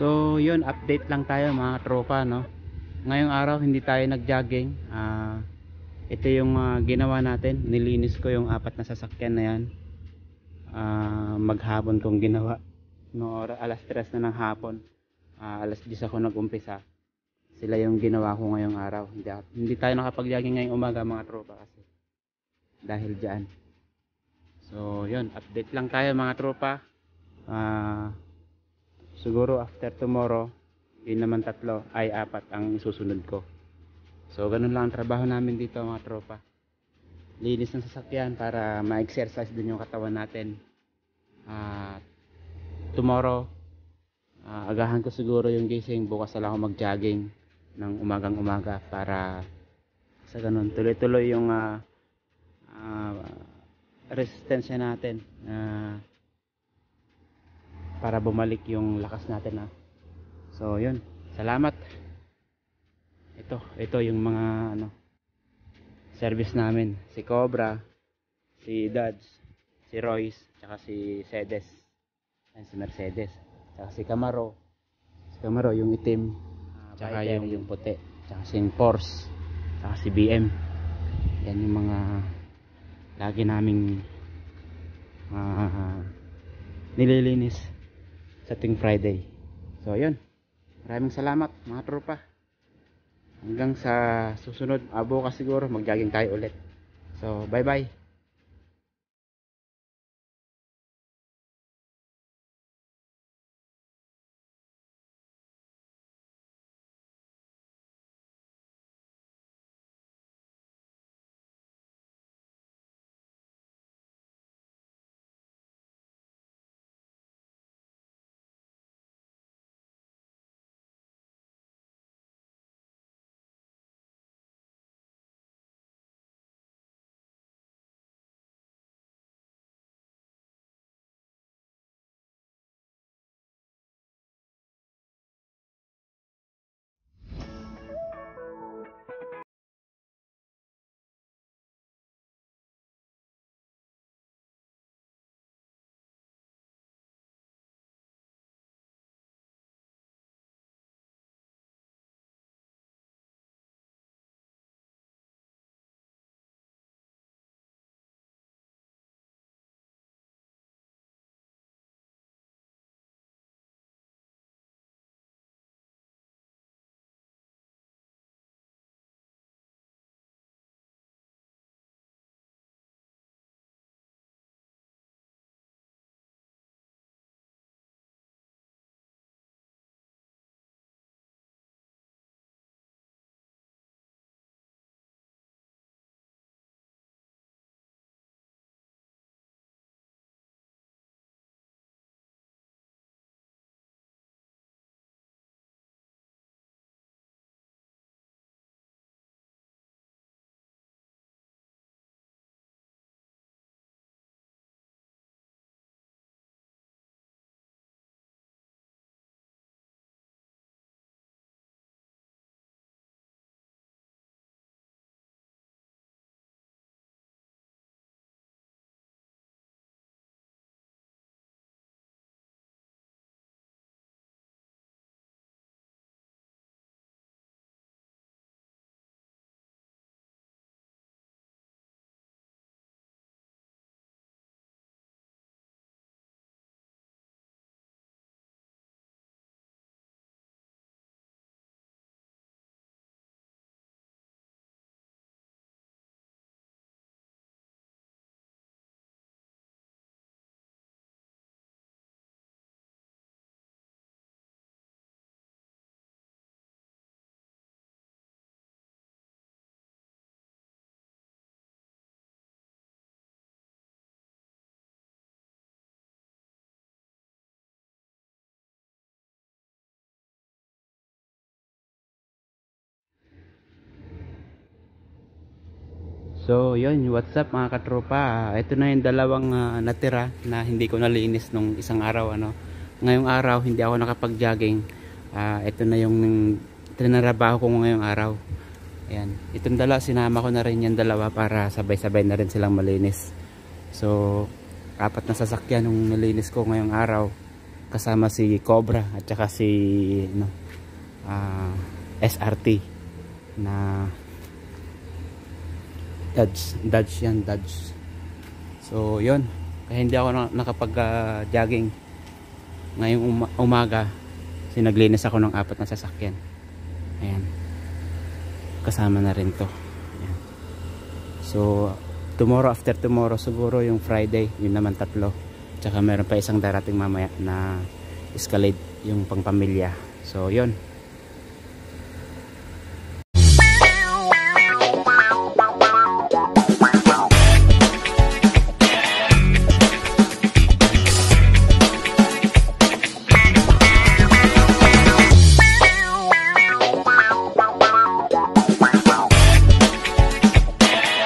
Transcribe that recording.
So, yun, update lang tayo mga tropa, no? Ngayong araw, hindi tayo nagjogging. jogging Uh, ah, ito yung uh, ginawa natin. Nilinis ko yung apat na sasakyan na yan. Uh, ah, maghapon kong ginawa. No, alas 3 na ng hapon. Uh, alas 10 ako nagumpisa. Sila yung ginawa ko ngayong araw. Hindi, hindi tayo nakapag-jogging ngayong umaga mga tropa kasi. Dahil diyan. So, yun. Update lang tayo mga tropa. Ah... Uh, siguro after tomorrow yun naman tatlo ay apat ang susunod ko so ganun lang ang trabaho namin dito mga tropa linis ng sasakyan para ma-exercise din yung katawan natin at uh, tomorrow uh, agahan ko siguro yung gising bukas lang ako mag-jogging ng umagang umaga para sa ganun tuloy-tuloy yung uh, uh, resistensya natin uh, para bumalik yung lakas natin ha. Ah. So yun, salamat. Ito, ito yung mga ano service namin, si Cobra, si Dodge, si Royce, tsaka si Sedes Ayun si Mercedes, tsaka si Camaro. Si Camaro yung itim, uh, tsaka yung, yung puti, tsaka si Porsche, tsaka si BM. Yan yung mga lagi naming uh, nililinis sa ting Friday. So, ayun. Maraming salamat mga tropa. Hanggang sa susunod, abo ah, bukas siguro, magjaging tayo ulit. So, bye-bye. So, yun, what's up mga katropa? Ito na yung dalawang uh, natira na hindi ko nalinis nung isang araw. Ano. Ngayong araw, hindi ako nakapag-jogging. Uh, ito na yung trinarabaho ko ngayong araw. Ayan. Itong dala, sinama ko na rin yung dalawa para sabay-sabay na rin silang malinis. So, apat na sasakyan nung nalinis ko ngayong araw. Kasama si Cobra at saka si ano, uh, ah, SRT na Dodge, Dodge yan, Dodge. So, yun. Kaya hindi ako na, nakapag-jogging. Ah, Ngayong um umaga, sinaglinis ako ng apat na sasakyan. Ayan. Kasama na rin to. Ayan. So, tomorrow, after tomorrow, siguro yung Friday, yun naman tatlo. Tsaka meron pa isang darating mamaya na escalate yung pamilya So, yun.